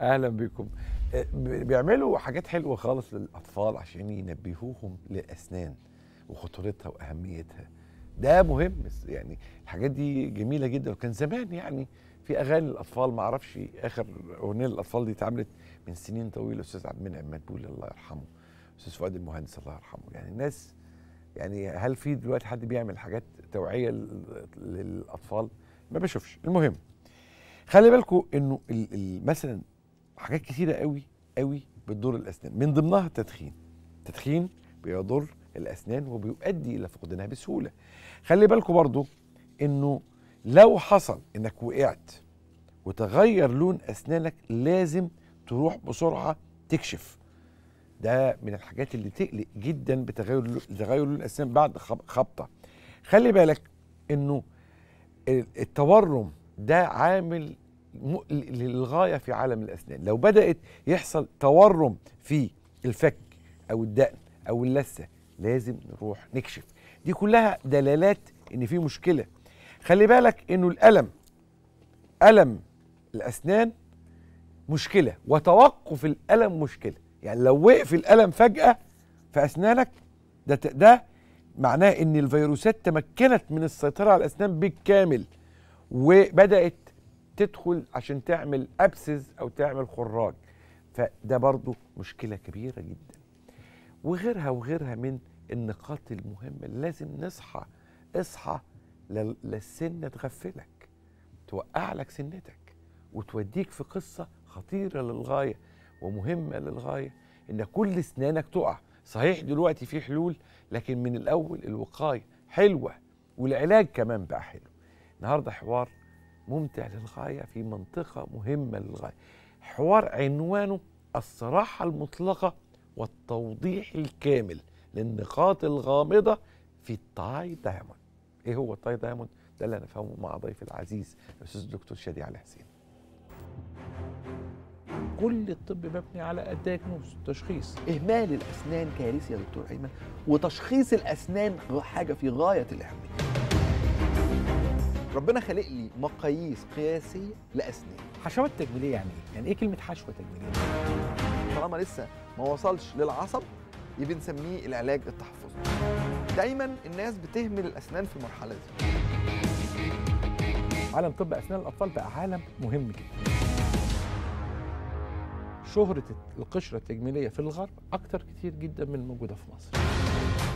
اهلا بكم آه، بيعملوا حاجات حلوه خالص للاطفال عشان ينبهوهم للاسنان وخطورتها واهميتها ده مهم يعني الحاجات دي جميله جدا وكان زمان يعني في اغاني الاطفال ما اعرفش اخر اغنيه للاطفال دي اتعملت من سنين طويله استاذ عبد المنعم مدبولي الله يرحمه استاذ فؤاد المهندس الله يرحمه يعني الناس يعني هل في دلوقتي حد بيعمل حاجات توعيه للاطفال ما بشوفش المهم خلي بالكم انه مثلا حاجات كتيره قوي قوي بتضر الاسنان من ضمنها التدخين التدخين بيضر الاسنان وبيؤدي الى فقدانها بسهوله خلي بالكم برضو انه لو حصل انك وقعت وتغير لون اسنانك لازم تروح بسرعه تكشف ده من الحاجات اللي تقلق جدا بتغير تغير لون الاسنان بعد خبطه خلي بالك انه التورم ده عامل للغايه في عالم الاسنان لو بدات يحصل تورم في الفك او الدقن او اللثه لازم نروح نكشف دي كلها دلالات ان في مشكله خلي بالك انه الالم الم الاسنان مشكله وتوقف الالم مشكله يعني لو وقف الالم فجاه في اسنانك ده ده معناه ان الفيروسات تمكنت من السيطره على الاسنان بالكامل وبدات تدخل عشان تعمل ابسز او تعمل خراج فده برضو مشكله كبيره جدا وغيرها وغيرها من النقاط المهمه لازم نصحى اصحى للسنه تغفلك توقع لك سنتك وتوديك في قصه خطيره للغايه ومهمه للغايه ان كل سنانك تقع صحيح دلوقتي في حلول لكن من الاول الوقايه حلوه والعلاج كمان بقى حلو النهارده حوار ممتع للغاية في منطقة مهمة للغاية حوار عنوانه الصراحة المطلقة والتوضيح الكامل للنقاط الغامضة في التاي دايموند ايه هو التاي دايموند ده اللي هنفهمه مع ضيف العزيز الاستاذ الدكتور شادي علي حسين كل الطب مبني على الدياجنوز تشخيص اهمال الاسنان كارثه يا دكتور ايمن وتشخيص الاسنان حاجه في غايه الاهميه ربنا خالق لي مقاييس قياسيه لاسنان حشوه تجميليه يعني ايه؟ يعني ايه كلمه حشوه تجميليه؟ طالما لسه ما وصلش للعصب يبقى نسميه العلاج التحفظي دايما الناس بتهمل الاسنان في المرحله دي عالم طب اسنان الاطفال بقى عالم مهم جدا شهره القشره التجميليه في الغرب اكتر كتير جدا من الموجوده في مصر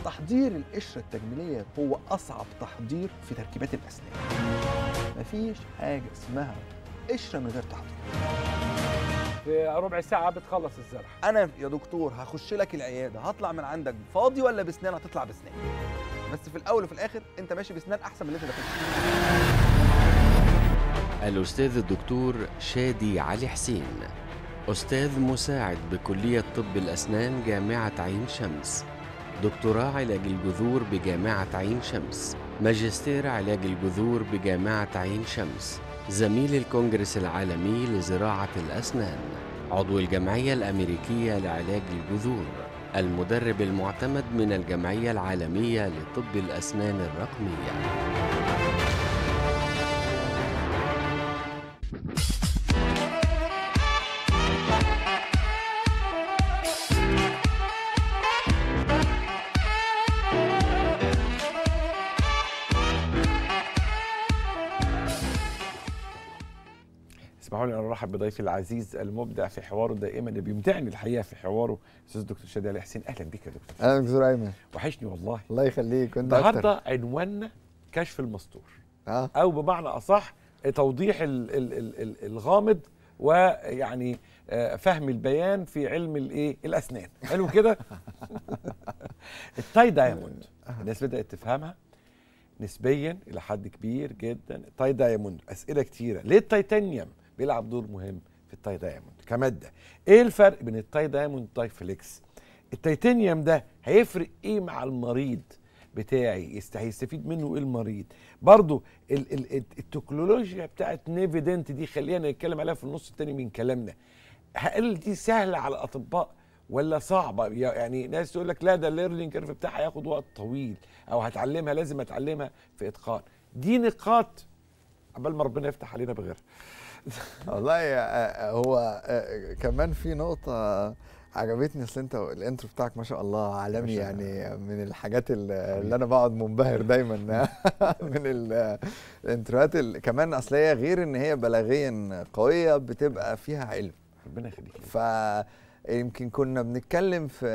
تحضير القشرة التجميلية هو أصعب تحضير في تركيبات الأسنان مفيش حاجة اسمها قشرة من غير تحضير في ربع ساعة بتخلص الزرع أنا يا دكتور هخش لك العيادة هطلع من عندك فاضي ولا بسنان هتطلع بسنان بس في الأول وفي الآخر أنت ماشي بسنان أحسن من اللي أنت داخل الأستاذ الدكتور شادي علي حسين أستاذ مساعد بكلية طب الأسنان جامعة عين شمس دكتوراه علاج الجذور بجامعة عين شمس ماجستير علاج الجذور بجامعة عين شمس زميل الكونجرس العالمي لزراعة الأسنان عضو الجمعية الأمريكية لعلاج الجذور المدرب المعتمد من الجمعية العالمية لطب الأسنان الرقمية ضيفي العزيز المبدع في حواره دائما اللي بيمتعني الحقيقه في حواره استاذ دكتور شادي علي حسين اهلا بيك يا دكتور اهلا دكتور ايمن وحشني والله الله يخليك النهارده عنواننا كشف المستور آه. او بمعنى اصح توضيح الـ الـ الـ الـ الغامض ويعني آه، فهم البيان في علم الايه الاسنان حلو كده التاي دايموند الناس بدات تفهمها نسبيا الى حد كبير جدا التاي دايموند اسئله كتيره ليه التيتانيوم بيلعب دور مهم في التاي دايموند كماده ايه الفرق بين التاي دايموند والتاي فليكس التيتانيوم ده هيفرق ايه مع المريض بتاعي هيستفيد منه ايه المريض برضو ال ال التكنولوجيا بتاعت نيفيدنت دي خلينا نتكلم عليها في النص التاني من كلامنا هل دي سهله على الاطباء ولا صعبه يعني ناس تقول لك لا ده الليرنينج كيرف بتاعها هياخد وقت طويل او هتعلمها لازم اتعلمها في اتقان دي نقاط قبل ما ربنا يفتح علينا بغيرها والله آه، آه، هو آه، كمان في نقطه عجبتني اصل انت الانترو بتاعك ما شاء الله عالمي يعني من الحاجات اللي انا بقعد منبهر دايما من الانتروات كمان اصل هي غير ان هي بلاغيا قويه بتبقى فيها علم ربنا يخليك ف يمكن كنا بنتكلم في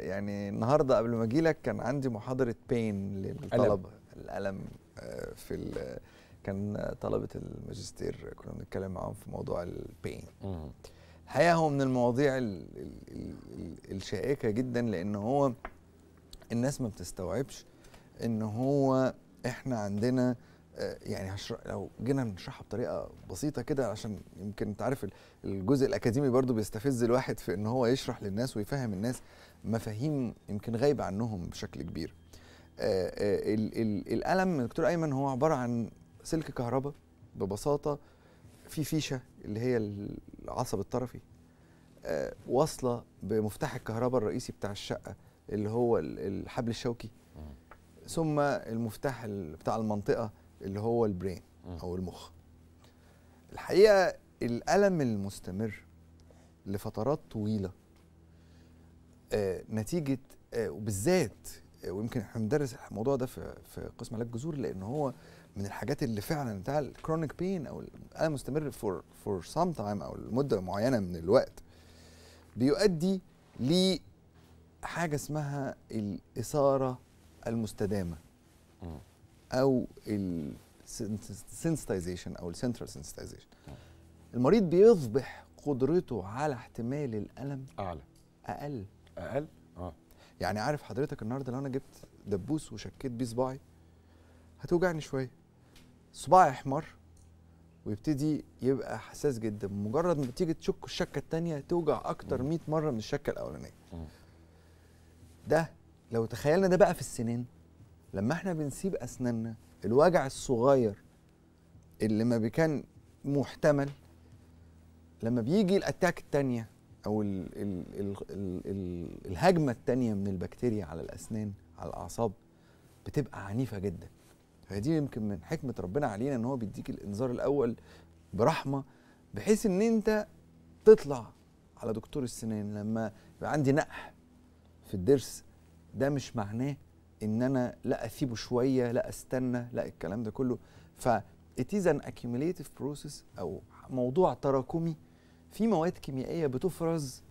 يعني النهارده قبل ما اجي لك كان عندي محاضره بين للطلبه الالم في كان طلبه الماجستير كنا بنتكلم معاهم في موضوع البين الحقيقه هو من المواضيع الشائكه جدا لان هو الناس ما بتستوعبش ان هو احنا عندنا آه، يعني لو جينا نشرحها بطريقه بسيطه كده عشان يمكن انت عارف الجزء الاكاديمي برضو بيستفز الواحد في ان هو يشرح للناس ويفهم الناس مفاهيم يمكن غايبه عنهم بشكل كبير. آه، آه، الالم دكتور ايمن هو عباره عن سلك كهرباء ببساطه في فيشه اللي هي العصب الطرفي آه، واصله بمفتاح الكهرباء الرئيسي بتاع الشقه اللي هو الحبل الشوكي ثم المفتاح بتاع المنطقه اللي هو البرين او المخ الحقيقه الالم المستمر لفترات طويله آه، نتيجه آه، وبالذات ويمكن احنا بندرس الموضوع ده في في قسم علاج الجذور لان هو من الحاجات اللي فعلا بتاع الكرونيك بين او الالم مستمر فور فور سام تايم او لمده معينه من الوقت بيؤدي ل حاجه اسمها الاثاره المستدامه او السنسيتايزيشن او السنترال سنسيتايزيشن المريض بيصبح قدرته على احتمال الالم اعلى اقل اقل اه يعني عارف حضرتك النهارده لو انا جبت دبوس وشكيت بيه صباعي هتوجعني شويه صباعي احمر ويبتدي يبقى حساس جدا مجرد ما تيجي تشك الشكه الثانيه توجع اكتر 100 مره من الشكه الاولانيه ده لو تخيلنا ده بقى في السنين لما احنا بنسيب اسناننا الوجع الصغير اللي ما كان محتمل لما بيجي الاتاك الثانيه او الـ الـ الـ الـ الـ الهجمه الثانيه من البكتيريا على الاسنان على الاعصاب بتبقى عنيفه جدا فدي يمكن من حكمه ربنا علينا ان هو بيديك الانذار الاول برحمه بحيث ان انت تطلع على دكتور السنان لما يبقى عندي نقح في الضرس ده مش معناه ان انا لا اسيبه شويه لا استنى لا الكلام ده كله ف it is an accumulative process او موضوع تراكمي في مواد كيميائيه بتفرز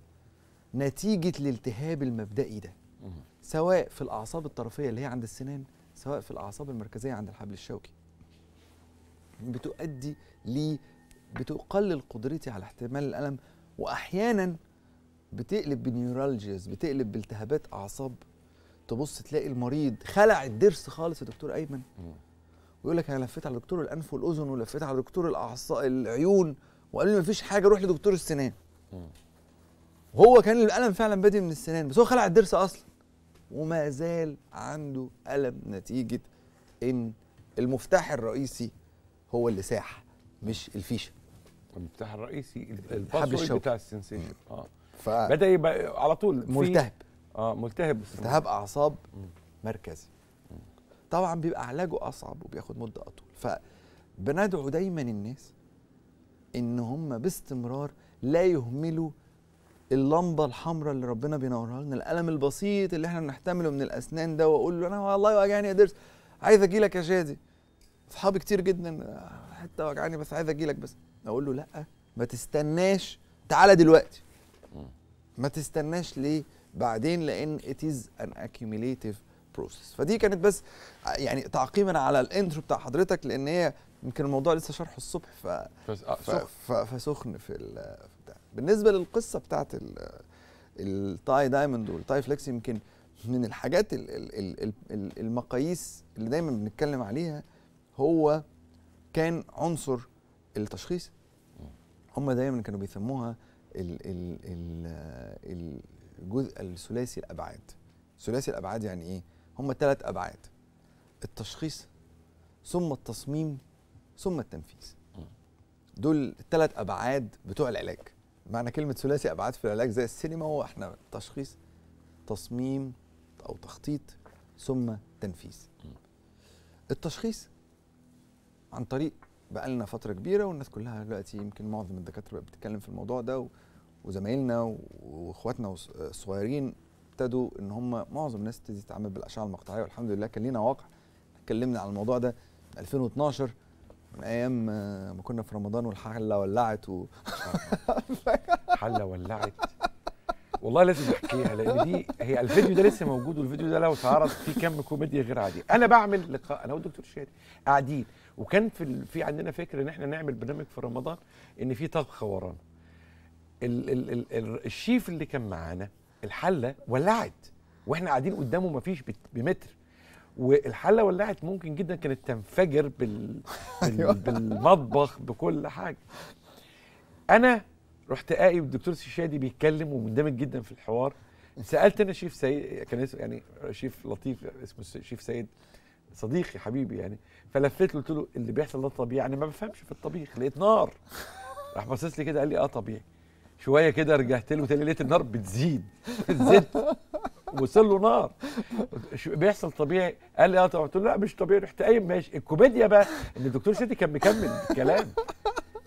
نتيجه الالتهاب المبدئي ده سواء في الاعصاب الطرفيه اللي هي عند السنان سواء في الاعصاب المركزيه عند الحبل الشوكي بتؤدي ل بتقلل قدرتي على احتمال الالم واحيانا بتقلب بنيورالجيز بتقلب بالتهابات اعصاب تبص تلاقي المريض خلع الضرس خالص يا دكتور ايمن ويقول لك انا لفيت على دكتور الانف والاذن ولفيت على دكتور الاعصاب العيون وقال لي مفيش حاجه روح لدكتور السنان وهو كان الالم فعلا بادئ من السنان بس هو خلع الضرس اصلا وما زال عنده ألم نتيجة إن المفتاح الرئيسي هو اللي ساح مش الفيشه المفتاح الرئيسي الباسورد بتاع السنسيشن اه ف... بدا يبقى على طول ملتهب اه ملتهب التهاب اعصاب مم. مركزي مم. طبعا بيبقى علاجه اصعب وبياخد مده اطول فبندعو دايما الناس ان هم باستمرار لا يهملوا اللمبه الحمراء اللي ربنا بينورها لنا الالم البسيط اللي احنا بنحتمله من الاسنان ده واقول له انا والله واجعني يا ضرس عايز اجي لك يا شادي اصحابي كتير جدا حته وجعاني بس عايز اجي لك بس اقول له لا ما تستناش تعالى دلوقتي ما تستناش ليه بعدين لان it is an accumulative process فدي كانت بس يعني تعقيبا على الانترو بتاع حضرتك لان هي يمكن الموضوع لسه شرحه الصبح ف آه، فسخن في بالنسبه للقصه بتاعت التاي دايموند والتاي فليكس يمكن من الحاجات الـ الـ الـ الـ المقاييس اللي دايما بنتكلم عليها هو كان عنصر التشخيص هم دايما كانوا بيسموها الجزء الثلاثي الابعاد ثلاثي الابعاد يعني ايه هم ثلاث ابعاد التشخيص ثم التصميم ثم التنفيذ دول الثلاث ابعاد بتوع العلاج معنى كلمه ثلاثي ابعاد في العلاج زي السينما هو احنا تشخيص تصميم او تخطيط ثم تنفيذ التشخيص عن طريق بقى لنا فتره كبيره والناس كلها دلوقتي يمكن معظم الدكاتره بقت بتتكلم في الموضوع ده وزمايلنا واخواتنا الصغيرين ابتدوا ان هم معظم الناس تبتدي تتعامل بالاشعه المقطعيه والحمد لله كان لينا واقع اتكلمنا على الموضوع ده 2012 من ايام ما كنا في رمضان والحله ولعت و الحله ولعت والله لازم احكيها لان دي هي الفيديو ده لسه موجود والفيديو ده لو اتعرض فيه كم كوميديا غير عاديه انا بعمل لقاء انا والدكتور شادي قاعدين وكان في في عندنا فكره ان احنا نعمل برنامج في رمضان ان في طبخه ورانا ال ال ال ال الشيف اللي كان معانا الحله ولعت واحنا قاعدين قدامه مفيش بمتر والحله ولعت ممكن جدا كانت تنفجر بال... أيوه. بال... بالمطبخ بكل حاجه انا رحت قايم الدكتور الشادي بيتكلم ومندمج جدا في الحوار سالت انا شيف سيد كان اسمه يعني شيف لطيف اسمه شيف سيد صديقي حبيبي يعني فلفيت قلت له اللي بيحصل ده طبيعي انا ما بفهمش في الطبيخ لقيت نار راح باصص لي كده قال لي اه طبيعي شويه كده رجعت له تاني لقيت النار بتزيد بتزيد وصل له نار بيحصل طبيعي قال لي اه طبعا قلت له لا مش طبيعي رحت قايم ماشي الكوميديا بقى ان الدكتور شادي كان مكمل الكلام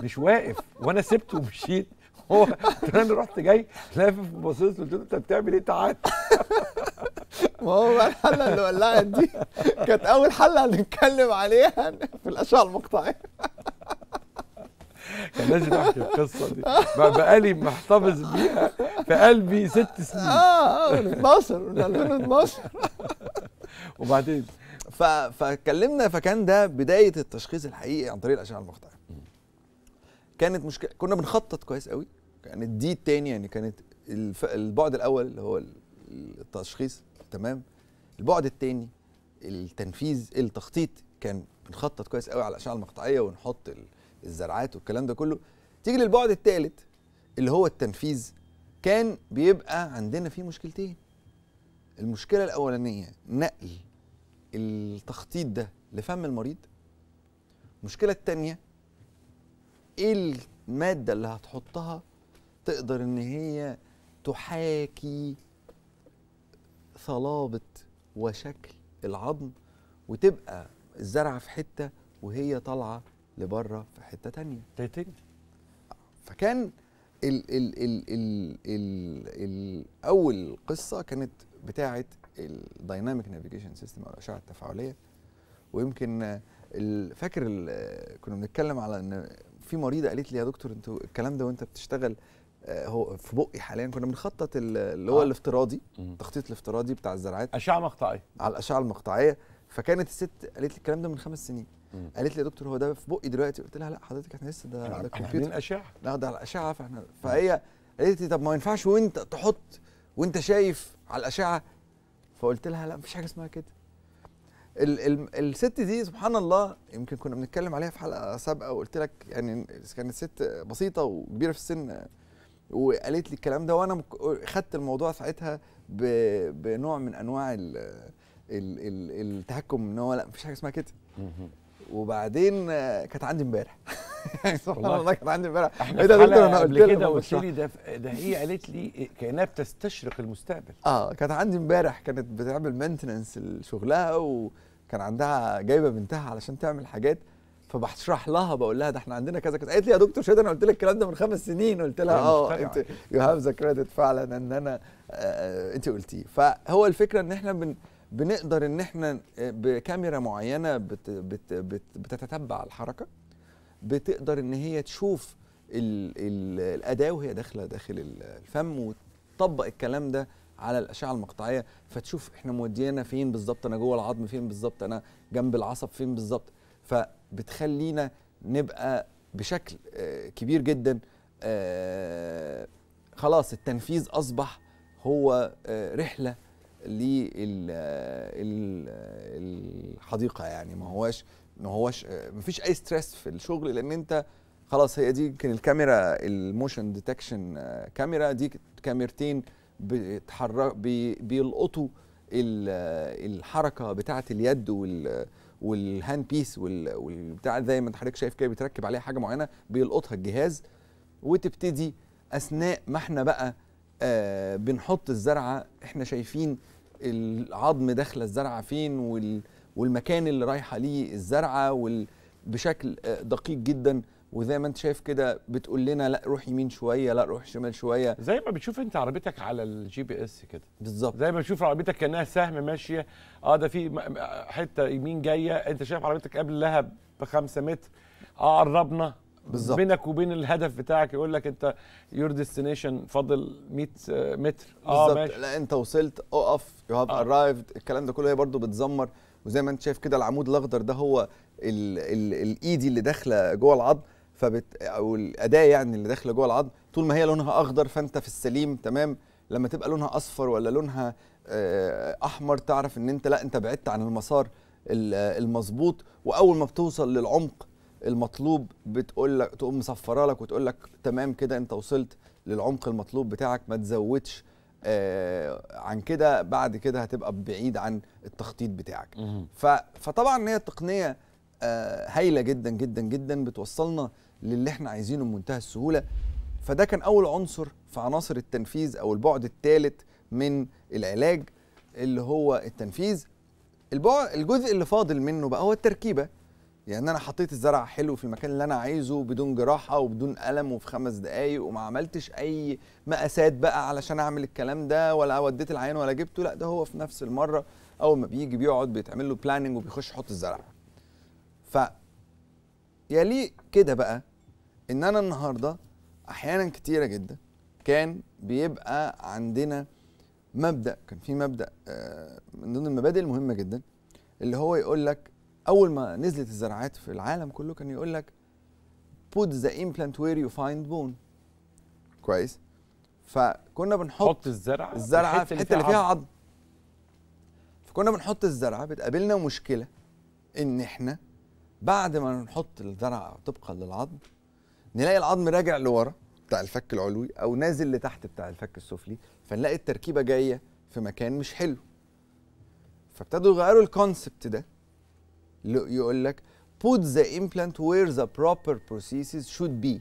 مش واقف وانا سبته ومشيت هو انا رحت جاي لافف وباصص قلت له انت بتعمل ايه تعالى ما هو الحله اللي ولعت دي كانت اول حلقه هنتكلم عليها في الاشعه المقطعيه كان لازم احكي القصه دي بقالي محتفظ بيها في قلبي ست سنين اه اه من 12 من 2012 وبعدين فاتكلمنا فكان ده بدايه التشخيص الحقيقي عن طريق الاشعه المقطعيه كانت مشكله كنا بنخطط كويس قوي كانت يعني دي التاني يعني كانت البعد الاول اللي هو التشخيص تمام البعد التاني التنفيذ التخطيط كان بنخطط كويس قوي على الاشعه المقطعيه ونحط الزرعات والكلام ده كله تيجي للبعد الثالث اللي هو التنفيذ كان بيبقى عندنا فيه مشكلتين المشكله الاولانيه نقل التخطيط ده لفم المريض المشكله الثانيه ايه الماده اللي هتحطها تقدر ان هي تحاكي صلابه وشكل العظم وتبقى الزرعه في حته وهي طالعه لبره في حته تانية تتجني فكان ال ال ال ال ال ال اول قصه كانت بتاعه الدايناميك نافيجيشن سيستم او الاشعه التفاعليه ويمكن فاكر كنا بنتكلم على ان في مريضه قالت لي يا دكتور انتوا الكلام ده وانت بتشتغل آه، هو في بقي حاليا كنا بنخطط اللي هو آه. الافتراضي التخطيط الافتراضي بتاع الزراعات اشعه مقطعيه على الاشعه المقطعيه فكانت الست قالت لي الكلام ده من خمس سنين مم. قالت لي يا دكتور هو ده في بقي دلوقتي قلت لها لا حضرتك احنا لسه ده ده كمبيوتر اشعه لا ده على الاشعه فاحنا فهي قالت لي طب ما ينفعش وانت تحط وانت شايف على الاشعه فقلت لها لا مفيش حاجه اسمها كده ال ال الست دي سبحان الله يمكن كنا بنتكلم عليها في حلقه سابقه وقلت لك يعني كانت ست بسيطه وكبيره في السن وقالت لي الكلام ده وانا خدت الموضوع ساعتها بنوع من انواع الـ الـ الـ التهكم ان هو لا مفيش حاجه اسمها كده وبعدين كانت عندي امبارح سبحان الله كانت عندي امبارح ايه ده دكتور انا قلت كده قلت لي ده ده هي قالت لي كانها بتستشرق المستقبل اه كانت عندي امبارح كانت بتعمل مينتننس لشغلها وكان عندها جايبه بنتها علشان تعمل حاجات فبشرح لها بقول لها ده احنا عندنا كذا كذا قالت لي يا دكتور شهد انا قلت لك الكلام ده من خمس سنين قلت لها اه انت يو هاف ذا كريدت فعلا ان انا آه انت قلتيه فهو الفكره ان احنا بن بنقدر ان احنا آه، بكاميرا معينه بت بت بت بتتتبع الحركه بتقدر ان هي تشوف الـ الـ الاداه وهي داخله داخل الفم وتطبق الكلام ده على الاشعه المقطعيه فتشوف احنا مودينا فين بالظبط انا جوه العظم فين بالظبط انا جنب العصب فين بالظبط ف بتخلينا نبقى بشكل آه، كبير جدا آه، خلاص التنفيذ اصبح هو آه، رحله للحديقه يعني ما هواش ما هواش ما فيش اي ستريس في الشغل لان انت خلاص هي دي يمكن الكاميرا الموشن ديتكشن كاميرا دي كاميرتين بيتحرك بيلقطوا الحركه بتاعه اليد والهاند بيس والبتاع زي ما حضرتك شايف كده بيتركب عليها حاجه معينه بيلقطها الجهاز وتبتدي اثناء ما احنا بقى آه بنحط الزرعه احنا شايفين العظم داخله الزرعه فين وال والمكان اللي رايحه ليه الزرعه بشكل آه، دقيق جدا وزي ما انت شايف كده بتقول لنا لا روح يمين شويه لا روح شمال شويه زي ما بتشوف انت عربيتك على الجي بي اس كده بالظبط زي ما بتشوف عربيتك كانها سهم ماشيه اه ده في حته يمين جايه انت شايف عربيتك قبل لها ب 5 متر اه قربنا بالظبط بينك وبين الهدف بتاعك يقول لك انت يور ديستنيشن فاضل 100 آه، متر اه بالظبط ماشي لا انت وصلت اقف يو هاف ارايفد الكلام ده كله هي برده بتزمر وزي ما انت شايف كده العمود الاخضر ده هو الايدي اللي داخله جوه العظم فبت او الاداه يعني اللي داخله جوه العظم طول ما هي لونها اخضر فانت في السليم تمام لما تبقى لونها اصفر ولا لونها آه، احمر تعرف ان انت لا انت بعدت عن المسار المظبوط واول ما بتوصل للعمق المطلوب بتقول لك تقوم مصفره لك وتقول لك تمام كده انت وصلت للعمق المطلوب بتاعك ما تزودش آه، عن كده بعد كده هتبقى بعيد عن التخطيط بتاعك فطبعا هي التقنيه آه، هايله جدا جدا جدا بتوصلنا للي احنا عايزينه بمنتهى السهوله فده كان اول عنصر في عناصر التنفيذ او البعد الثالث من العلاج اللي هو التنفيذ البعد الجزء اللي فاضل منه بقى هو التركيبه يعني انا حطيت الزرع حلو في المكان اللي انا عايزه بدون جراحه وبدون الم وفي خمس دقايق وما عملتش اي مقاسات بقى علشان اعمل الكلام ده ولا وديت العين ولا جبته لا ده هو في نفس المره اول ما بيجي بيقعد بيتعمل له بلاننج وبيخش يحط الزرع ف يلي كده بقى ان انا النهارده احيانا كتيره جدا كان بيبقى عندنا مبدا كان في مبدا آه، من ضمن المبادئ المهمه جدا اللي هو يقول لك اول ما نزلت الزراعات في العالم كله كان يقول لك put the implant where you find bone كويس فكنا بنحط حط الزرعه في الحته اللي فيها عظم فكنا بنحط الزرعه بتقابلنا مشكله ان احنا بعد ما نحط الذرع طبقا للعظم نلاقي العظم راجع لورا بتاع الفك العلوي او نازل لتحت بتاع الفك السفلي فنلاقي التركيبه جايه في مكان مش حلو فابتدوا يغيروا الكونسبت ده يقول لك put the implant where the proper processes should be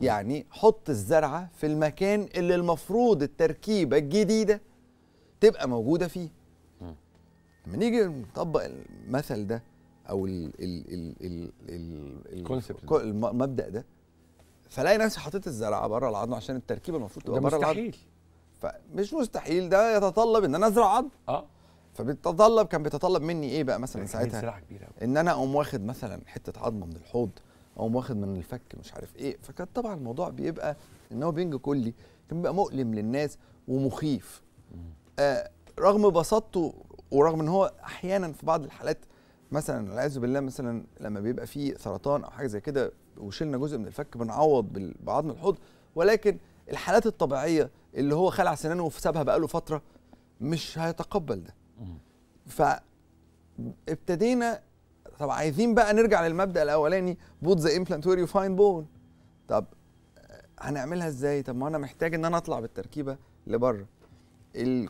يعني حط الزرعه في المكان اللي المفروض التركيبه الجديده تبقى موجوده فيه لما نيجي نطبق المثل ده او الكونسبت المبدا ده فلاقي نفسي حاطط الزرعه بره العظم عشان التركيبه المفروض تبقى بره العظم مستحيل فمش مستحيل ده يتطلب ان انا ازرع عظم اه فبيتطلب كان بيتطلب مني ايه بقى مثلا ساعتها ان انا اقوم واخد مثلا حته عظمه من الحوض اقوم واخد من الفك مش عارف ايه فكان طبعا الموضوع بيبقى ان هو بينج كلي كان بيبقى مؤلم للناس ومخيف آه رغم بساطته ورغم ان هو احيانا في بعض الحالات مثلا والعياذ بالله مثلا لما بيبقى فيه سرطان او حاجه زي كده وشلنا جزء من الفك بنعوض بعظم الحوض ولكن الحالات الطبيعيه اللي هو خلع سنانه وسابها بقاله فتره مش هيتقبل ده فابتدينا طب عايزين بقى نرجع للمبدا الاولاني بوت ذا امبلانتوري فاين بون طب هنعملها ازاي طب ما انا محتاج ان انا اطلع بالتركيبه لبره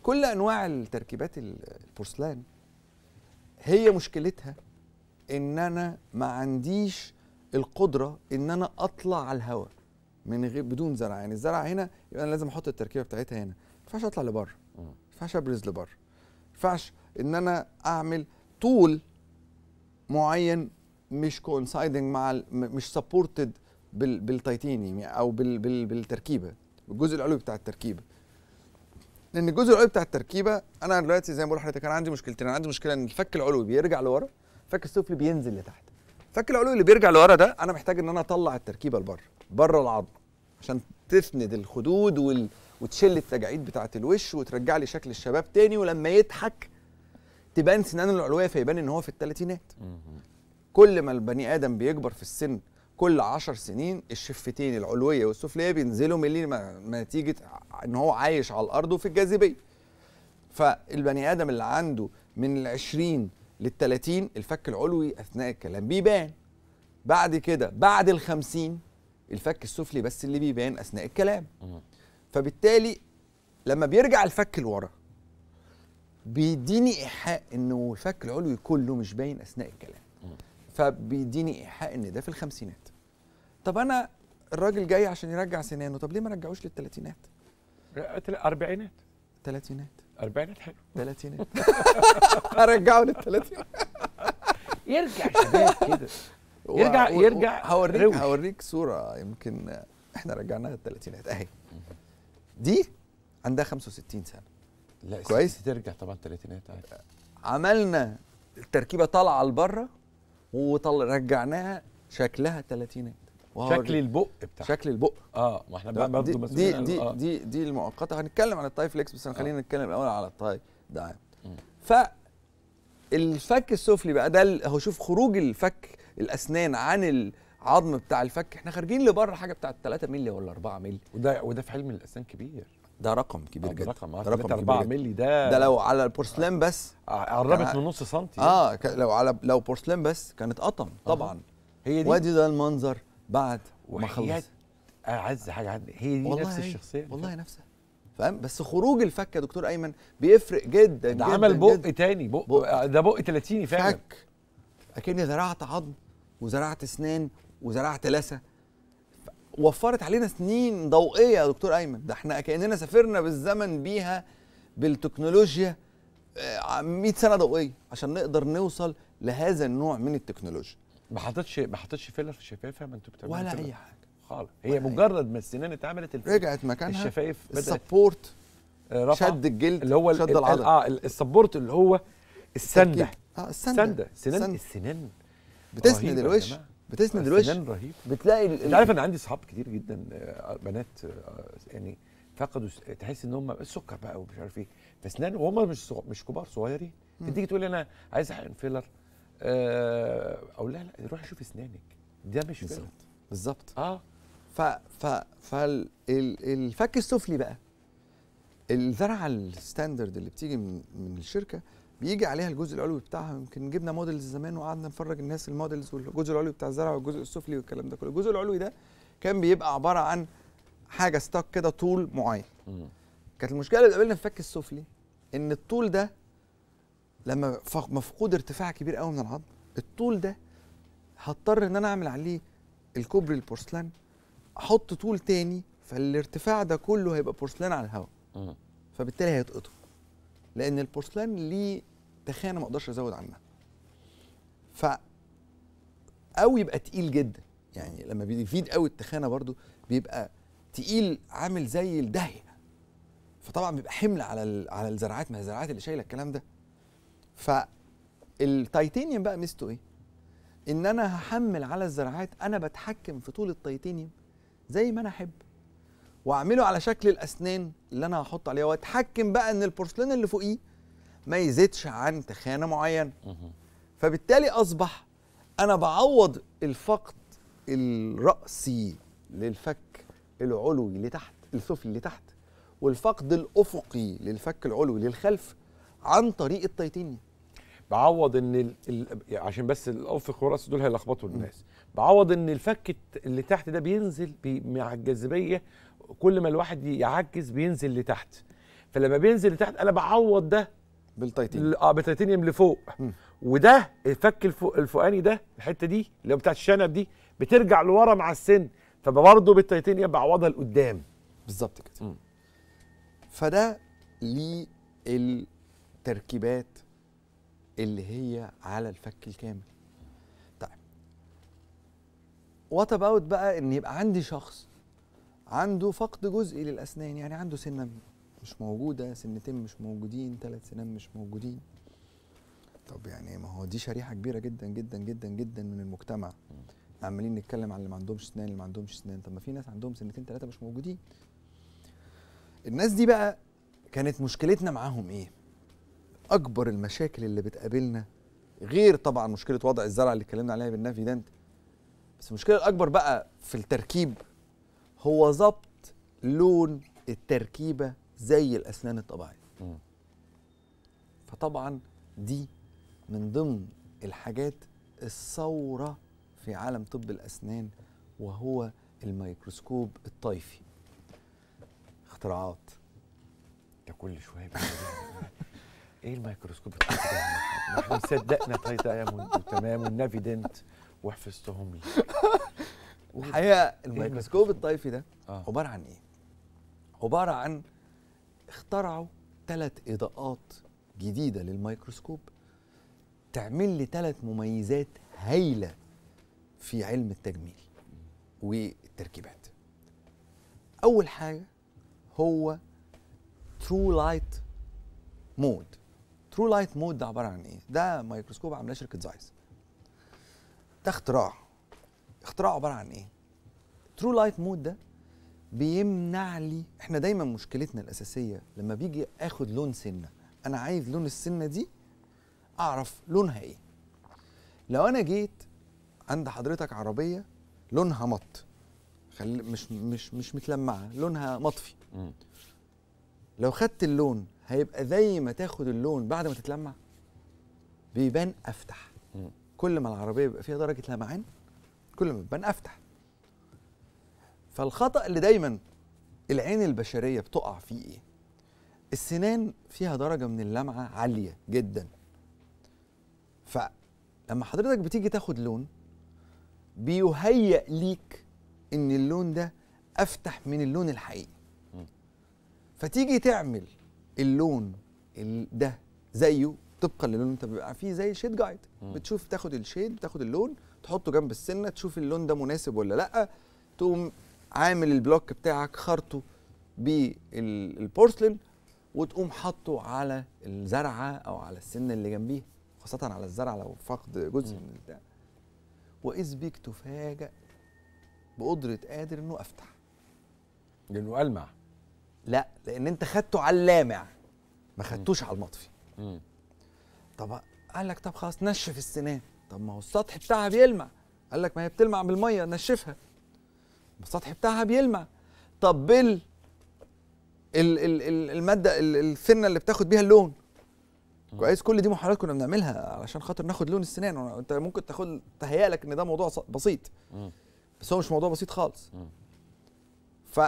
كل انواع التركيبات البورسلان هي مشكلتها ان انا ما عنديش القدره ان انا اطلع على الهواء من غير بدون زرع يعني الزرع هنا يبقى انا لازم احط التركيبه بتاعتها هنا ما ينفعش اطلع لبره ما ينفعش ابرز لبره ما ينفعش ان انا اعمل طول معين مش كونسايدنج مع مش سبورتد بالتيتانيوم يعني او بالتركيبه الجزء العلوي بتاع التركيبه لان الجزء العلوي بتاع التركيبه انا دلوقتي زي ما بقول لحضرتك انا عندي مشكلتين انا عندي مشكله ان الفك العلوي بيرجع لورا الفك السفلي بينزل لتحت الفك العلوي اللي بيرجع لورا ده انا محتاج ان انا اطلع التركيبه لبره بره العظم عشان تسند الخدود وال... وتشل التجاعيد بتاعه الوش وترجع لي شكل الشباب تاني ولما يضحك تبان سنانه العلويه فيبان ان هو في الثلاثينات كل ما البني ادم بيكبر في السن كل 10 سنين الشفتين العلويه والسفليه بينزلوا ملي نتيجه ان هو عايش على الارض وفي الجاذبيه فالبني ادم اللي عنده من ال 20 لل 30 الفك العلوي اثناء الكلام بيبان بعد كده بعد ال 50 الفك السفلي بس اللي بيبان اثناء الكلام فبالتالي لما بيرجع الفك لورا بيديني ايحاء انه الفك العلوي كله مش باين اثناء الكلام فبيديني ايحاء ان ده في الخمسينات طب انا الراجل جاي عشان يرجع سنانه طب ليه ما رجعوش للثلاثينات اربعينات ثلاثينات اربعينات حلو ثلاثينات ارجعه للثلاثينات يرجع شباب كده يرجع يرجع هوريك روش. هوريك صوره يمكن احنا رجعناها للثلاثينات اهي دي عندها 65 سنه لا كويس ترجع طبعا الثلاثينات أيوة. عملنا التركيبه طالعه لبره ورجعناها شكلها ثلاثينات شكل البق بتاع شكل البق اه ما احنا برضه دي دي, آه. دي دي المؤقته هنتكلم عن التاي فليكس بس خلينا آه. نتكلم الاول على التاي دعام ف الفك السفلي بقى ده هو شوف خروج الفك الاسنان عن العظم بتاع الفك احنا خارجين لبره حاجه بتاعت 3 مللي ولا 4 مللي وده وده في علم الاسنان كبير ده رقم كبير آه، جدا رقم ده آه، رقم 4 مللي ده ده لو على البورسلين آه. بس قربت من نص سنتي اه لو على لو بورسلين بس كانت قطم طبعا هي دي وادي ده المنظر بعد ما خلص اعز حاجه عندي هي دي نفس هي. الشخصيه والله نفسها فاهم بس خروج الفك يا دكتور ايمن بيفرق جدا ده عمل بق جداً. تاني بق, بق. ده بق 30 فعلا فك اكني زرعت عظم وزرعت اسنان وزرعت لثه وفرت علينا سنين ضوئيه يا دكتور ايمن ده احنا كاننا سافرنا بالزمن بيها بالتكنولوجيا 100 آه، سنه ضوئيه عشان نقدر نوصل لهذا النوع من التكنولوجيا ما حطيتش ما حطيتش فيلر في شفايفها ما انتوا بتعملوا ولا اي حاجه خالص هي مجرد ما السنان اتعملت رجعت مكانها الشفايف بدأت السبورت آه، رفع شد الجلد اللي هو شد اه السبورت اللي هو السنده اه السنده السنده سنان السنان بتسند الوش بتسند آه، الوش السنان رهيب بتلاقي انت عارف انا عندي صحاب كتير جدا آه، بنات يعني فقدوا تحس ان هم السكر بقى ومش عارف ايه فاسنان وهم مش مش كبار صغيرين تيجي تقول لي انا عايز احقن فيلر اقول آه، لها لا روحي شوفي اسنانك ده مش بالظبط بالظبط اه ف ف فالفك السفلي بقى الزرعه الستاندرد اللي بتيجي من, من الشركه بيجي عليها الجزء العلوي بتاعها يمكن جبنا موديلز زمان وقعدنا نفرج الناس الموديلز والجزء العلوي بتاع الزرع والجزء السفلي والكلام ده كله الجزء العلوي ده كان بيبقى عباره عن حاجه ستاك كده طول معين كانت المشكله اللي قابلنا في الفك السفلي ان الطول ده لما مفقود ارتفاع كبير قوي من العظم الطول ده هضطر ان انا اعمل عليه الكوبري البورسلان احط طول تاني فالارتفاع ده كله هيبقى بورسلان على الهواء فبالتالي هيتقطع لان البورسلان ليه تخانه ما اقدرش ازود عنها ف او يبقى تقيل جدا يعني لما بيفيد قوي التخانه برضو بيبقى تقيل عامل زي الدهيه فطبعا بيبقى حمل على على الزراعات ما هي الزراعات اللي شايله الكلام ده فالتيتانيوم بقى ميزته ايه؟ ان انا هحمل على الزراعات انا بتحكم في طول التيتانيوم زي ما انا احب واعمله على شكل الاسنان اللي انا هحط عليها واتحكم بقى ان البورسلين اللي فوقيه ما يزيدش عن تخانه معينه فبالتالي اصبح انا بعوض الفقد الراسي للفك العلوي لتحت السفلي لتحت والفقد الافقي للفك العلوي للخلف عن طريق التيتانيوم بعوض ان ال... ال... عشان بس الافق والراس دول هيلخبطوا الناس بعوض ان الفك اللي تحت ده بينزل بي... مع الجاذبيه كل ما الواحد يعجز بينزل لتحت فلما بينزل لتحت انا بعوض ده بالتيتانيوم اه بالتيتانيوم لفوق م. وده الفك الفوق الفوقاني ده الحته دي اللي هو بتاعت الشنب دي بترجع لورا مع السن فبرضه بالتيتانيوم بعوضها لقدام بالظبط كده م. فده ليه التركيبات اللي هي على الفك الكامل طيب وات اباوت بقى ان يبقى عندي شخص عنده فقد جزئي للاسنان يعني عنده سنه مش موجوده سنتين مش موجودين ثلاث سنان مش موجودين طب يعني ما هو دي شريحه كبيره جدا جدا جدا جدا من المجتمع عمالين نتكلم عن اللي ما عندهمش سنان اللي ما عندهمش سنان طب ما في ناس عندهم سنتين ثلاثه مش موجودين الناس دي بقى كانت مشكلتنا معاهم ايه اكبر المشاكل اللي بتقابلنا غير طبعا مشكله وضع الزرع اللي اتكلمنا عليها بالنفي ده انت بس المشكله الاكبر بقى في التركيب هو ظبط لون التركيبه زي الاسنان الطبيعيه فطبعا دي من ضمن الحاجات الثوره في عالم طب الاسنان وهو الميكروسكوب الطيفي اختراعات ده كل شويه ايه الميكروسكوب احنا صدقنا تايتانيوم طيب، وتمام والنافيدنت وحفظتهم لي الحقيقه إيه الميكروسكوب الطيفي ده آه. عباره عن ايه؟ عباره عن اخترعوا ثلاث اضاءات جديده للميكروسكوب تعمل لي ثلاث مميزات هايله في علم التجميل والتركيبات اول حاجه هو ترو لايت مود ترو لايت مود ده عباره عن ايه ده مايكروسكوب عاملاه شركه زايس ده اختراع اختراع عباره عن ايه ترو لايت مود ده بيمنع لي احنا دايما مشكلتنا الاساسيه لما بيجي اخد لون سنه انا عايز لون السنه دي اعرف لونها ايه لو انا جيت عند حضرتك عربيه لونها مط خل... مش مش مش متلمعه لونها مطفي لو خدت اللون هيبقى زي ما تاخد اللون بعد ما تتلمع بيبان افتح كل ما العربيه بيبقى فيها درجه لمعان كل ما بتبان افتح فالخطا اللي دايما العين البشريه بتقع فيه ايه السنان فيها درجه من اللمعه عاليه جدا فلما حضرتك بتيجي تاخد لون بيهيأ ليك ان اللون ده افتح من اللون الحقيقي فتيجي تعمل اللون ده زيه طبقا للون انت بيبقى فيه زي شيد جايد بتشوف تاخد الشيد بتاخد اللون تحطه جنب السنه تشوف اللون ده مناسب ولا لا تقوم عامل البلوك بتاعك خرطه بالبورسلين وتقوم حاطه على الزرعه او على السنه اللي جنبيها خاصه على الزرعه لو فقد جزء من ده واذ بيك تفاجئ بقدره قادر انه افتح لانه المع لا لان انت خدته على اللامع ما خدتوش على المطفي طب قال لك طب خلاص نشف السنان طب ما هو السطح بتاعها بيلمع قال لك ما هي بتلمع بالميه نشفها السطح بتاعها بيلمع طب بال ال ال ال الماده السنه اللي بتاخد بيها اللون كويس كل دي محاولات كنا بنعملها علشان خاطر ناخد لون السنان انت ممكن تاخد لك ان ده موضوع بسيط بس هو مش موضوع بسيط خالص ف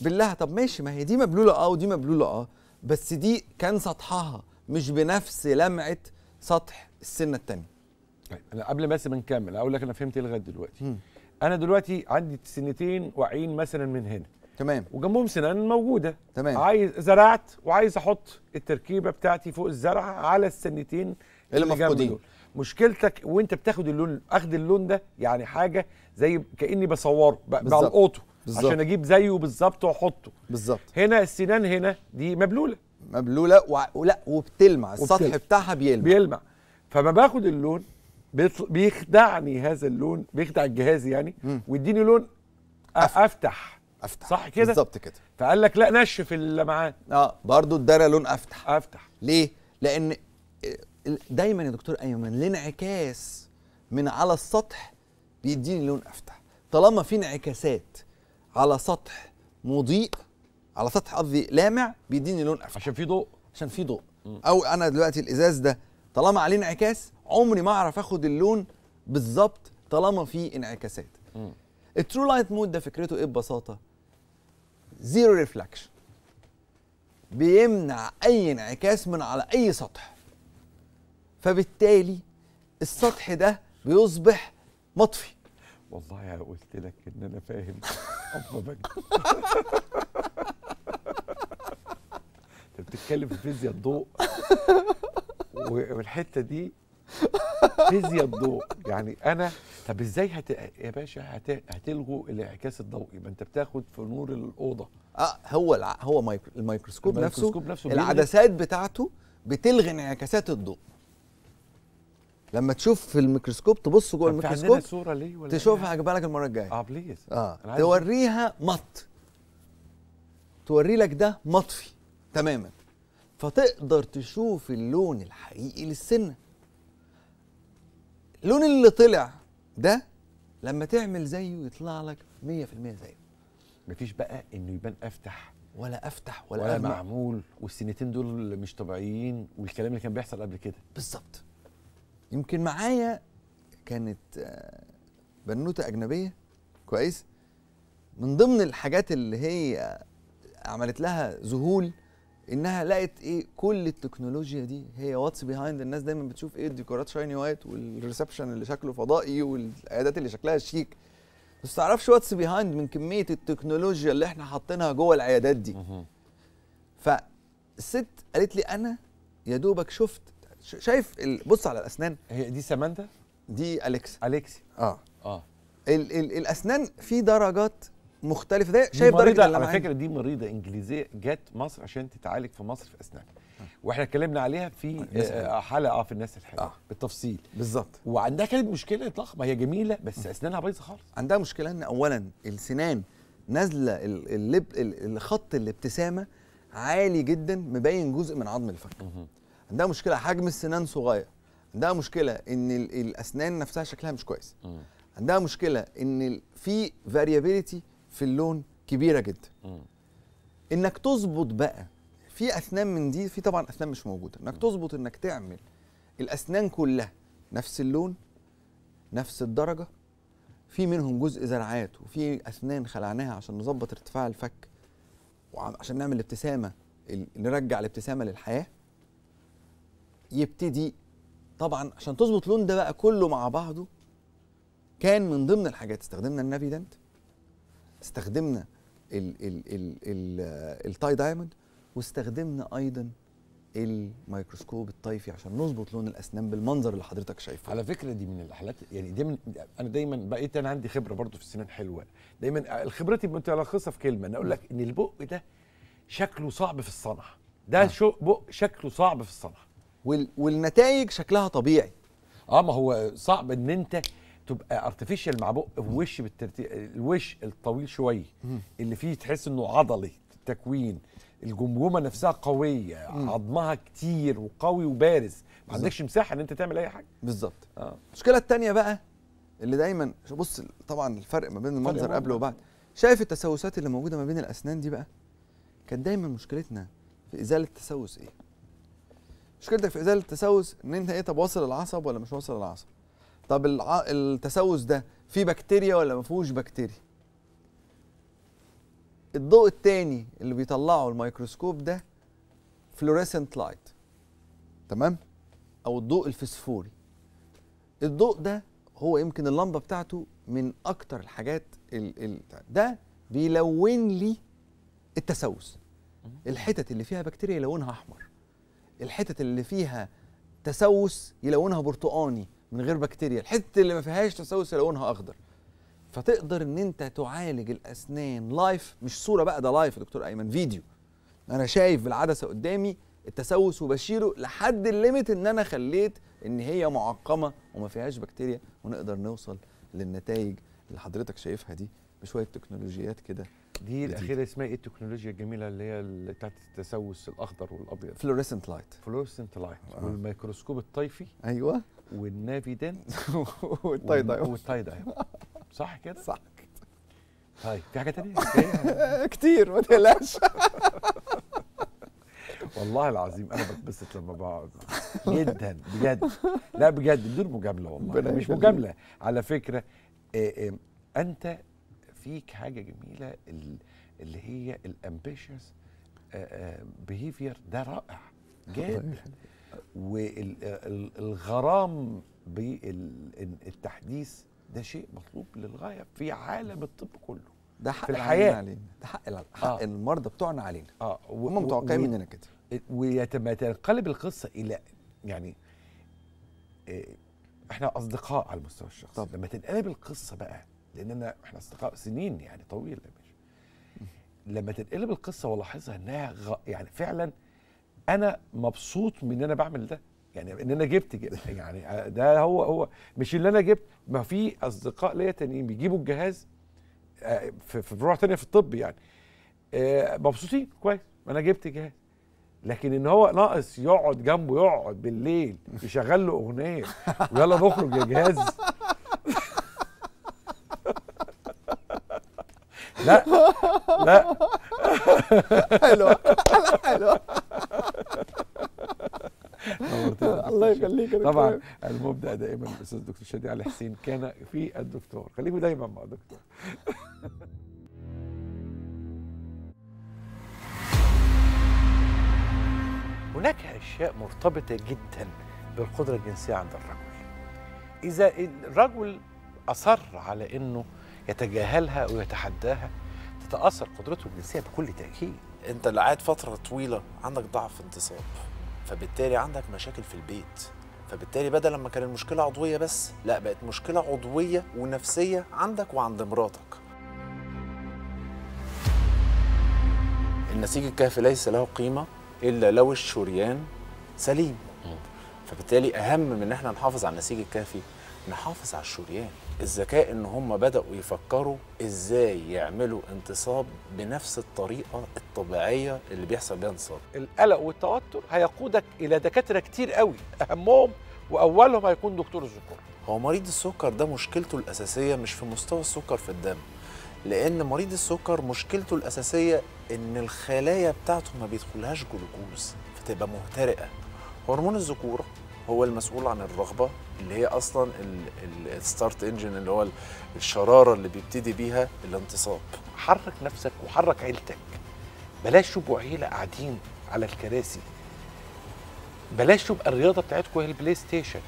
بالله طب ماشي ما هي دي مبلوله اه ودي مبلوله اه بس دي كان سطحها مش بنفس لمعه سطح السنه الثانيه طيب انا قبل بس ما نكمل اقول لك انا فهمت ايه لغايه دلوقتي م. انا دلوقتي عندي سنتين وعين مثلا من هنا تمام وجنبهم سنان موجوده تمام عايز زرعت وعايز احط التركيبه بتاعتي فوق الزرع على السنتين اللي, اللي مفقودين مشكلتك وانت بتاخد اللون اخد اللون ده يعني حاجه زي كاني بصوره بقى الاوتو بالزبط. عشان اجيب زيه بالظبط واحطه بالظبط هنا السنان هنا دي مبلوله مبلوله و... ولا وبتلمع السطح وبتلمع. بتاعها بيلمع بيلمع فما باخد اللون بيخدعني هذا اللون بيخدع الجهاز يعني ويديني لون أفتح. افتح افتح صح كده بالظبط كده فقال لك لا نشف اللمعان اه برضو ادانا لون افتح افتح ليه لان آه، دايما يا دكتور ايمن الانعكاس من على السطح بيديني لون افتح طالما في انعكاسات على سطح مضيء على سطح قصدي لامع بيديني لون افعى عشان في ضوء عشان في ضوء او انا دلوقتي الازاز ده طالما عليه انعكاس عمري ما اعرف اخد اللون بالظبط طالما في انعكاسات الترو لايت مود ده فكرته ايه ببساطه زيرو ريفلكشن بيمنع اي انعكاس من على اي سطح فبالتالي السطح ده بيصبح مطفي والله قلت لك ان انا فاهم انت بتتكلم في فيزياء الضوء والحته دي فيزياء الضوء يعني انا طب ازاي هت... يا باشا هت... هتلغوا الانعكاس الضوئي ما انت بتاخد في نور الاوضه اه هو الع... هو مايكرو... الميكروسكوب, الميكروسكوب نفسه, نفسه العدسات بتاعته بتلغي انعكاسات الضوء لما تشوف في الميكروسكوب تبص جوه الميكروسكوب عندنا صوره ليه ولا تشوفها إيه؟ هجيبها لك المره الجايه اه بليز اه توريها مط توري لك ده مطفي تماما فتقدر تشوف اللون الحقيقي للسنه اللون اللي طلع ده لما تعمل زيه يطلع لك 100% زيه مفيش بقى انه يبان افتح ولا افتح ولا, ولا معمول والسنتين دول مش طبيعيين والكلام اللي كان بيحصل قبل كده بالظبط يمكن معايا كانت آه، بنوته اجنبيه كويس من ضمن الحاجات اللي هي عملت لها ذهول انها لقت ايه كل التكنولوجيا دي هي واتس بيهايند الناس دايما بتشوف ايه الديكورات شايني وايت والريسبشن اللي شكله فضائي والعيادات اللي شكلها شيك بس تعرفش واتس بيهايند من كميه التكنولوجيا اللي احنا حاطينها جوه العيادات دي فالست قالت لي انا يا دوبك شفت شايف بص على الاسنان هي دي سامانتا دي اليكس اليكسي اه اه ال ال الاسنان في درجات مختلفه ده شايف درجه على فكره دي مريضه انجليزيه جت مصر عشان تتعالج في مصر في اسنانها واحنا اتكلمنا عليها في آه، آه، حلقه اه في الناس الحلوه آه. بالتفصيل بالظبط وعندها كانت مشكله ضخمه هي جميله بس اسنانها بايظه خالص عندها مشكله ان اولا السنان نازله اللب الخط الابتسامه عالي جدا مبين جزء من عظم الفك عندها مشكله حجم السنان صغير عندها مشكله ان الاسنان نفسها شكلها مش كويس عندها مشكله ان في فاريابيليتي في اللون كبيره جدا انك تظبط بقى في اسنان من دي في طبعا اسنان مش موجوده انك تظبط انك تعمل الاسنان كلها نفس اللون نفس الدرجه في منهم جزء زرعات وفي اسنان خلعناها عشان نظبط ارتفاع الفك وعشان نعمل الابتسامه نرجع الابتسامه للحياه يبتدي طبعا عشان تظبط لون ده بقى كله مع بعضه كان من ضمن الحاجات استخدمنا النافي استخدمنا التاي دايموند واستخدمنا ايضا الميكروسكوب الطيفي عشان نظبط لون الاسنان بالمنظر اللي حضرتك شايفه على فكره دي من الحالات يعني دي من انا دايما بقيت انا عندي خبره برضو في السنان حلوه دايما خبرتي متلخصه في كلمه انا اقول لك ان البق ده شكله صعب في الصنع ده آه. شو بق شكله صعب في الصنع وال... والنتائج شكلها طبيعي اه ما هو صعب ان انت تبقى ارتفيشال مع بق وش بالترتيب الوش الطويل شويه اللي فيه تحس انه عضلي التكوين الجمجمه نفسها قويه مم. عظمها كتير وقوي وبارز ما عندكش مساحه ان انت تعمل اي حاجه بالظبط آه. المشكله الثانيه بقى اللي دايما بص طبعا الفرق ما بين المنظر قبل وبعد شايف التسوسات اللي موجوده ما بين الاسنان دي بقى كانت دايما مشكلتنا في ازاله التسوس ايه مشكلتك في ازاله التسوس ان انت ايه طب واصل العصب ولا مش واصل العصب طب التسوس ده فيه بكتيريا ولا ما فيهوش بكتيريا الضوء التاني اللي بيطلعه الميكروسكوب ده فلوريسنت لايت تمام او الضوء الفسفوري الضوء ده هو يمكن اللمبه بتاعته من اكتر الحاجات ده بيلون لي التسوس الحتت اللي فيها بكتيريا يلونها احمر الحتت اللي فيها تسوس يلونها برتقاني من غير بكتيريا الحتت اللي ما فيهاش تسوس يلونها اخضر فتقدر ان انت تعالج الاسنان لايف مش صوره بقى ده لايف يا دكتور ايمن فيديو انا شايف بالعدسه قدامي التسوس وبشيره لحد الليميت ان انا خليت ان هي معقمه وما فيهاش بكتيريا ونقدر نوصل للنتائج اللي حضرتك شايفها دي بشويه تكنولوجيات كده دي الاخيره اسمها ايه التكنولوجيا الجميله اللي هي بتاعت التسوس الاخضر والابيض فلوريسنت لايت فلوريسنت لايت والميكروسكوب الطيفي ايوه والنافي دنت والتاي داي والتاي داي صح كده؟ صح طيب في حاجه ثانيه؟ كتير ما تقلقش والله العظيم انا بتبسط لما بقعد جدا بجد لا بجد بدون مجامله والله مش مجامله على فكره آه، انت فيك حاجه جميله اللي هي الامبيشس بيهيفير ده رائع جدا والغرام بالتحديث ده شيء مطلوب للغايه في عالم الطب كله ده حق في الحياه علينا. ده حق, حق آه. المرضى بتوعنا علينا اه هم متوقعين مننا كده ويتقلب القصه الى يعني احنا اصدقاء على المستوى الشخصي طب. لما تنقلب القصه بقى لاننا احنا اصدقاء سنين يعني طويله مش لما تتقلب القصه ولاحظها انها غ... يعني فعلا انا مبسوط من ان انا بعمل ده يعني ان انا جبت جبت يعني ده هو هو مش اللي انا جبت ما في اصدقاء ليا تانيين بيجيبوا الجهاز آه، في فروع تانية في الطب يعني آه، مبسوطين كويس ما انا جبت جهاز لكن ان هو ناقص يقعد جنبه يقعد بالليل يشغل له اغنيه ويلا نخرج يا جهاز لا لا حلوه حلوه الله يخليك طبعا المبدع دائما الاستاذ الدكتور شادي علي حسين كان في الدكتور خليكم دايما مع الدكتور هناك اشياء مرتبطه جدا بالقدره الجنسيه عند الرجل اذا الرجل اصر على انه يتجاهلها ويتحداها تتاثر قدرته الجنسيه بكل تاكيد انت اللي قاعد فتره طويله عندك ضعف انتصاب فبالتالي عندك مشاكل في البيت فبالتالي بدل ما كان المشكله عضويه بس لا بقت مشكله عضويه ونفسيه عندك وعند مراتك النسيج الكهفي ليس له قيمه الا لو الشريان سليم فبالتالي اهم من ان احنا نحافظ على النسيج الكهفي نحافظ على الشريان الذكاء ان هم بداوا يفكروا ازاي يعملوا انتصاب بنفس الطريقه الطبيعيه اللي بيحصل بيها انتصاب القلق والتوتر هيقودك الى دكاتره كتير قوي اهمهم واولهم هيكون دكتور الذكور هو مريض السكر ده مشكلته الاساسيه مش في مستوى السكر في الدم لان مريض السكر مشكلته الاساسيه ان الخلايا بتاعته ما بيدخلهاش جلوكوز فتبقى مهترئه هرمون الذكوره هو المسؤول عن الرغبه اللي هي اصلا الستارت انجن اللي هو الشراره اللي بيبتدي بيها الانتصاب حرك نفسك وحرك عيلتك بلاش تبقوا عيله قاعدين على الكراسي بلاش تبقى الرياضه بتاعتكم هي البلاي ستيشن